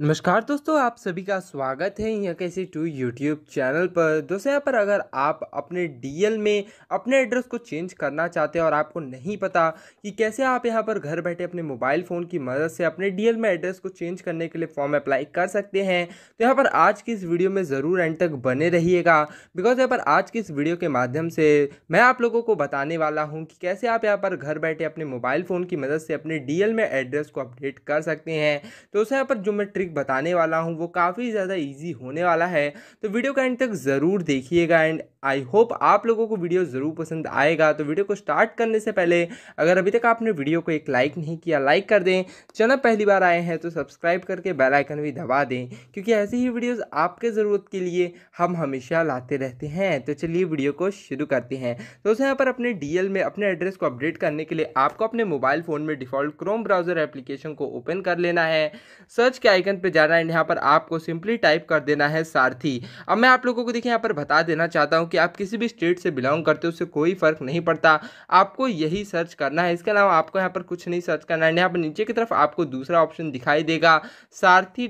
नमस्कार दोस्तों आप सभी का स्वागत है यहाँ कैसे टू यूट्यूब चैनल पर दोस्तों यहाँ पर अगर आप अपने डीएल में अपने एड्रेस को चेंज करना चाहते हैं और आपको नहीं पता कि कैसे आप यहाँ पर घर बैठे अपने मोबाइल फ़ोन की मदद से अपने डीएल में एड्रेस को चेंज करने के लिए फॉर्म अप्लाई कर सकते हैं तो यहाँ पर आज की इस वीडियो में ज़रूर एंड तक बने रहिएगा बिकॉज यहाँ पर आज की इस वीडियो के माध्यम से मैं आप लोगों को बताने वाला हूँ कि कैसे आप यहाँ पर घर बैठे अपने मोबाइल फ़ोन की मदद से अपने डी में एड्रेस को अपडेट कर सकते हैं तो दोस्तों यहाँ पर जो मैं ट्रिक बताने वाला हूँ वो काफ़ी ज़्यादा ईजी होने वाला है तो वीडियो का एंड तक ज़रूर देखिएगा एंड आई होप आप लोगों को वीडियो ज़रूर पसंद आएगा तो वीडियो को स्टार्ट करने से पहले अगर अभी तक आपने वीडियो को एक लाइक नहीं किया लाइक कर दें चैनल पहली बार आए हैं तो सब्सक्राइब करके बेल आइकन भी दबा दें क्योंकि ऐसी ही वीडियोस आपके ज़रूरत के लिए हम हमेशा लाते रहते हैं तो चलिए वीडियो को शुरू करते हैं दोस्तों यहाँ पर अपने डी में अपने एड्रेस को अपडेट करने के लिए आपको अपने मोबाइल फ़ोन में डिफ़ॉल्ट क्रोम ब्राउज़र एप्लीकेशन को ओपन कर लेना है सर्च के आइकन सेक्शन पे जाना है यहाँ पर आपको सिंपली टाइप कर देना है सारथी अब मैं आप लोगों को देखिए यहाँ पर बता देना चाहता हूँ कि आप किसी भी स्टेट से बिलोंग करते हो उससे कोई फ़र्क नहीं पड़ता आपको यही सर्च करना है इसके अलावा आपको यहाँ पर कुछ नहीं सर्च करना है यहाँ पर नीचे की तरफ आपको दूसरा ऑप्शन दिखाई देगा सारथी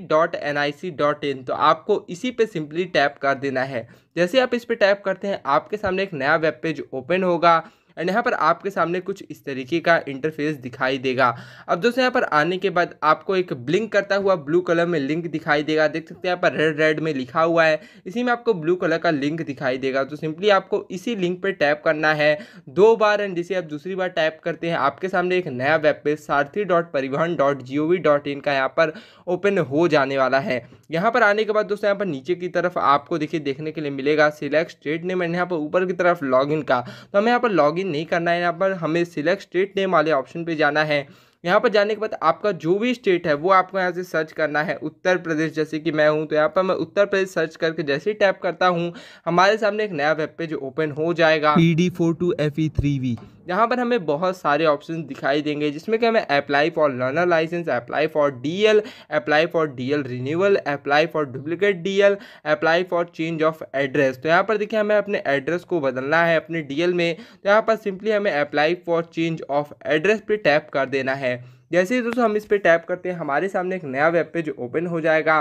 तो आपको इसी पर सिंपली टैप कर देना है जैसे आप इस पर टैप करते हैं आपके सामने एक नया वेब पेज ओपन होगा एंड यहाँ पर आपके सामने कुछ इस तरीके का इंटरफेस दिखाई देगा अब दोस्तों यहाँ पर आने के बाद आपको एक ब्लिंक करता हुआ ब्लू कलर में लिंक दिखाई देगा देख सकते हैं यहाँ पर रेड रेड में लिखा हुआ है इसी में आपको ब्लू कलर का लिंक दिखाई देगा तो सिंपली आपको इसी लिंक पर टैप करना है दो बार एंड जिसे आप दूसरी बार टैप करते हैं आपके सामने एक नया web page Sarathi dot Parivahan dot G O V dot in का यहाँ पर ओपन हो जाने वाला है यहाँ पर आने के बाद दोस्तों यहाँ पर नीचे की तरफ आपको देखिए देखने के लिए मिलेगा सिलेक्ट स्टेट नेम एंड यहाँ पर ऊपर की तरफ इन का तो हमें यहाँ पर लॉग चेंज नहीं करना है यहाँ पर हमें सिलेक्ट स्टेट नेम वाले ऑप्शन पे जाना है यहाँ पर जाने के बाद आपका जो भी स्टेट है वो आपको यहाँ से सर्च करना है उत्तर प्रदेश जैसे कि मैं हूँ तो यहाँ पर मैं उत्तर प्रदेश सर्च करके जैसे ही टैप करता हूँ हमारे सामने एक नया वेब पेज ओपन हो जाएगा E D four two F E three V जहाँ पर हमें बहुत सारे ऑप्शन दिखाई देंगे जिसमें कि हमें apply for learner licence apply for L apply for D L renewal apply for duplicate L apply for change of address तो यहाँ पर देखिए हमें अपने एड्रेस को बदलना है अपने एल में तो यहाँ पर सिंपली हमें apply for change of address पर टैप कर देना है जैसे ही दोस्तों हम इस पर टैप करते हैं हमारे सामने एक नया वेब पेज ओपन हो जाएगा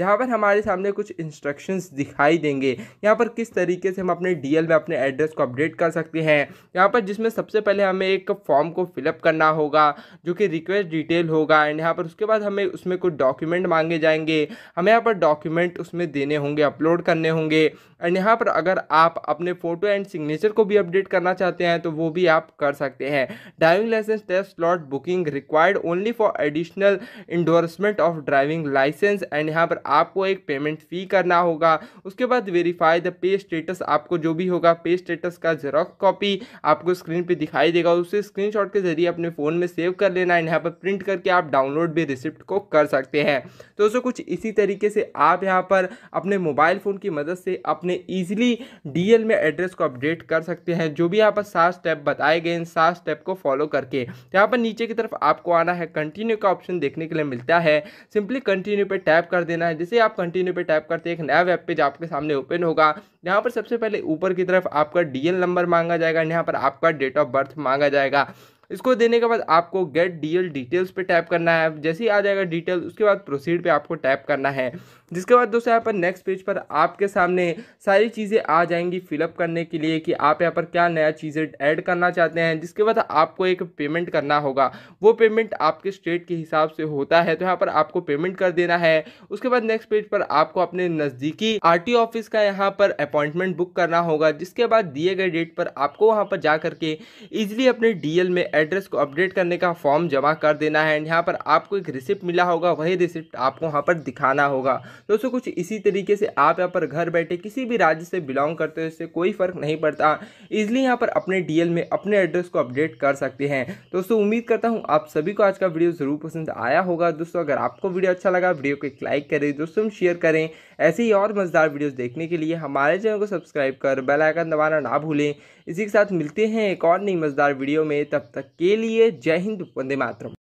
जहाँ पर हमारे सामने कुछ इंस्ट्रक्शंस दिखाई देंगे यहाँ पर किस तरीके से हम अपने डी में अपने एड्रेस को अपडेट कर सकते हैं यहाँ पर जिसमें सबसे पहले हमें एक फॉर्म को फिलअप करना होगा जो कि रिक्वेस्ट डिटेल होगा एंड यहाँ पर उसके बाद हमें उसमें कुछ डॉक्यूमेंट मांगे जाएंगे हमें यहाँ पर डॉक्यूमेंट उसमें देने होंगे अपलोड करने होंगे एंड यहाँ पर अगर आप अपने फ़ोटो एंड सिग्नेचर को भी अपडेट करना चाहते हैं तो वो भी आप कर सकते हैं driving licence test slot booking required only for additional endorsement of driving licence and यहाँ पर आपको एक पेमेंट फ़ी करना होगा उसके बाद वेरीफाई द पे स्टेटस आपको जो भी होगा पे स्टेटस का जेरोक्स कॉपी आपको स्क्रीन पर दिखाई देगा उसे स्क्रीनशॉट के जरिए अपने फ़ोन में सेव कर लेना एंड यहाँ पर प्रिंट करके आप डाउनलोड भी रिसिप्ट को कर सकते हैं तो दोस्तों कुछ इसी तरीके से आप यहाँ पर अपने मोबाइल फ़ोन की मदद से अपने ईजिली डी में एड्रेस को अपडेट कर सकते हैं जो भी यहाँ पर सात स्टेप बताए गए इन सात स्टेप को फॉलो करके तो यहाँ पर नीचे की तरफ आपको करवाना है कंटिन्यू का ऑप्शन देखने के लिए मिलता है सिंपली कंटिन्यू पे टैप कर देना है जैसे आप कंटिन्यू पे टैप करते हैं एक नया वेब पेज आपके सामने ओपन होगा यहाँ पर सबसे पहले ऊपर की तरफ आपका डी नंबर मांगा जाएगा यहाँ पर आपका डेट ऑफ बर्थ मांगा जाएगा इसको देने के बाद आपको गेट डीएल डिटेल्स पे टैप करना है जैसे ही आ जाएगा डिटेल उसके बाद प्रोसीड पे आपको टैप करना है जिसके बाद दोस्तों यहाँ पर नेक्स्ट पेज पर आपके सामने सारी चीज़ें आ जाएंगी फिलअप करने के लिए कि आप यहाँ पर क्या नया चीज़ें ऐड करना चाहते हैं जिसके बाद आपको एक पेमेंट करना होगा वो पेमेंट आपके स्टेट के हिसाब से होता है तो यहाँ पर आपको पेमेंट कर देना है उसके बाद नेक्स्ट पेज पर आपको अपने नज़दीकी आर ऑफिस का यहाँ पर अपॉइंटमेंट बुक करना होगा जिसके बाद दिए गए डेट पर आपको वहाँ पर जा करके ईजिली अपने डी में एड्रेस को अपडेट करने का फॉर्म जमा कर देना है यहाँ पर आपको एक रिसिप्ट मिला होगा वही रिसिप्ट आपको वहाँ पर दिखाना होगा दोस्तों कुछ इसी तरीके से आप यहाँ पर घर बैठे किसी भी राज्य से बिलोंग करते हो इससे कोई फ़र्क नहीं पड़ता ईजिली यहाँ पर अपने डी में अपने एड्रेस को अपडेट कर सकते हैं दोस्तों उम्मीद करता हूँ आप सभी को आज का वीडियो ज़रूर पसंद आया होगा दोस्तों अगर आपको वीडियो अच्छा लगा वीडियो को एक लाइक करें दोस्तों शेयर करें ऐसे ही और मज़ेदार वीडियोज़ देखने के लिए हमारे चैनल को सब्सक्राइब कर बेलाइकन दबाना ना भूलें इसी के साथ मिलते हैं एक और नई मज़ेदार वीडियो में तब तक के लिए जय हिंद वंदे मातरम